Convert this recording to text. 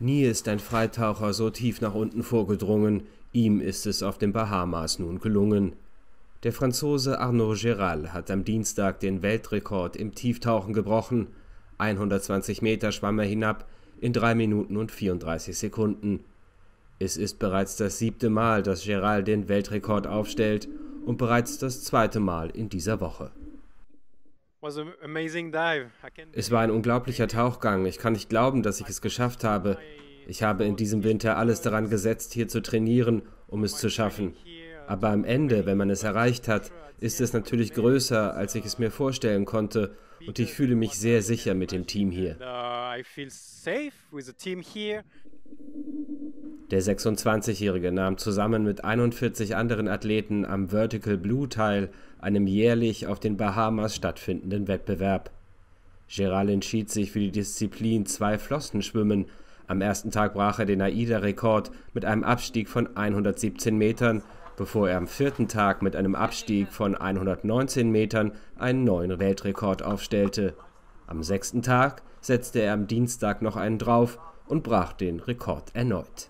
Nie ist ein Freitaucher so tief nach unten vorgedrungen, ihm ist es auf den Bahamas nun gelungen. Der Franzose Arnaud Gérald hat am Dienstag den Weltrekord im Tieftauchen gebrochen. 120 Meter schwamm er hinab in 3 Minuten und 34 Sekunden. Es ist bereits das siebte Mal, dass Gérald den Weltrekord aufstellt und bereits das zweite Mal in dieser Woche. Es war ein unglaublicher Tauchgang. Ich kann nicht glauben, dass ich es geschafft habe. Ich habe in diesem Winter alles daran gesetzt, hier zu trainieren, um es zu schaffen. Aber am Ende, wenn man es erreicht hat, ist es natürlich größer, als ich es mir vorstellen konnte. Und ich fühle mich sehr sicher mit dem Team hier. Uh, der 26-Jährige nahm zusammen mit 41 anderen Athleten am Vertical Blue teil, einem jährlich auf den Bahamas stattfindenden Wettbewerb. Gerald entschied sich für die Disziplin Zwei-Flossen-Schwimmen. Am ersten Tag brach er den AIDA-Rekord mit einem Abstieg von 117 Metern, bevor er am vierten Tag mit einem Abstieg von 119 Metern einen neuen Weltrekord aufstellte. Am sechsten Tag setzte er am Dienstag noch einen drauf und brach den Rekord erneut.